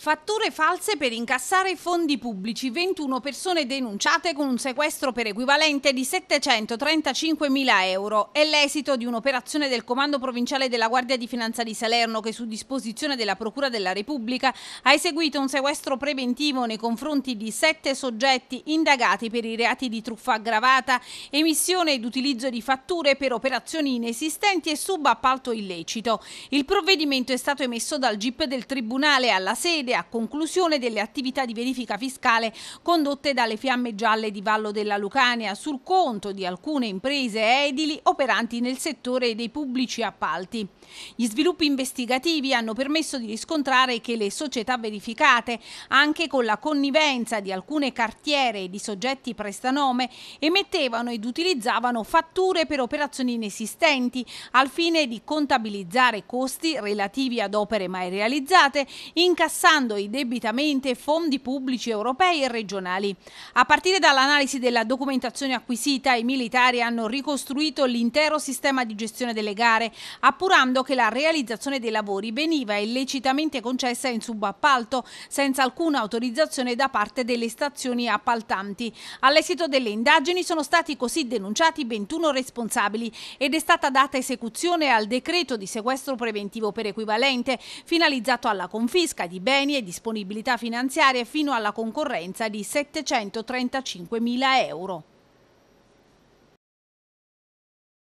Fatture false per incassare fondi pubblici. 21 persone denunciate con un sequestro per equivalente di 735.000 euro. È l'esito di un'operazione del Comando Provinciale della Guardia di Finanza di Salerno che su disposizione della Procura della Repubblica ha eseguito un sequestro preventivo nei confronti di sette soggetti indagati per i reati di truffa aggravata, emissione ed utilizzo di fatture per operazioni inesistenti e subappalto illecito. Il provvedimento è stato emesso dal GIP del Tribunale alla sede sede a conclusione delle attività di verifica fiscale condotte dalle Fiamme Gialle di Vallo della Lucania sul conto di alcune imprese edili operanti nel settore dei pubblici appalti. Gli sviluppi investigativi hanno permesso di riscontrare che le società verificate, anche con la connivenza di alcune cartiere e di soggetti prestanome, emettevano ed utilizzavano fatture per operazioni inesistenti al fine di contabilizzare costi relativi ad opere mai realizzate, incassando utilizzando indebitamente fondi pubblici europei e regionali. A partire dall'analisi della documentazione acquisita, i militari hanno ricostruito l'intero sistema di gestione delle gare, appurando che la realizzazione dei lavori veniva illecitamente concessa in subappalto, senza alcuna autorizzazione da parte delle stazioni appaltanti. All'esito delle indagini sono stati così denunciati 21 responsabili ed è stata data esecuzione al decreto di sequestro preventivo per equivalente, finalizzato alla confisca di beni premi e disponibilità finanziarie fino alla concorrenza di 735.000 euro.